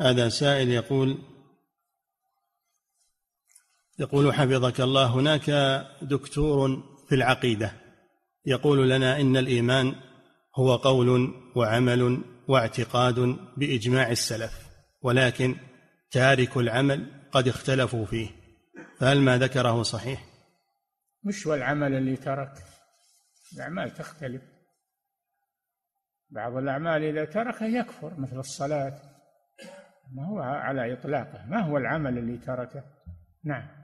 هذا سائل يقول يقول حفظك الله هناك دكتور في العقيده يقول لنا ان الايمان هو قول وعمل واعتقاد باجماع السلف ولكن تارك العمل قد اختلفوا فيه فهل ما ذكره صحيح؟ مش هو العمل اللي ترك الأعمال تختلف بعض الأعمال إذا تركها يكفر مثل الصلاة ما هو على إطلاقه ما هو العمل اللي تركه نعم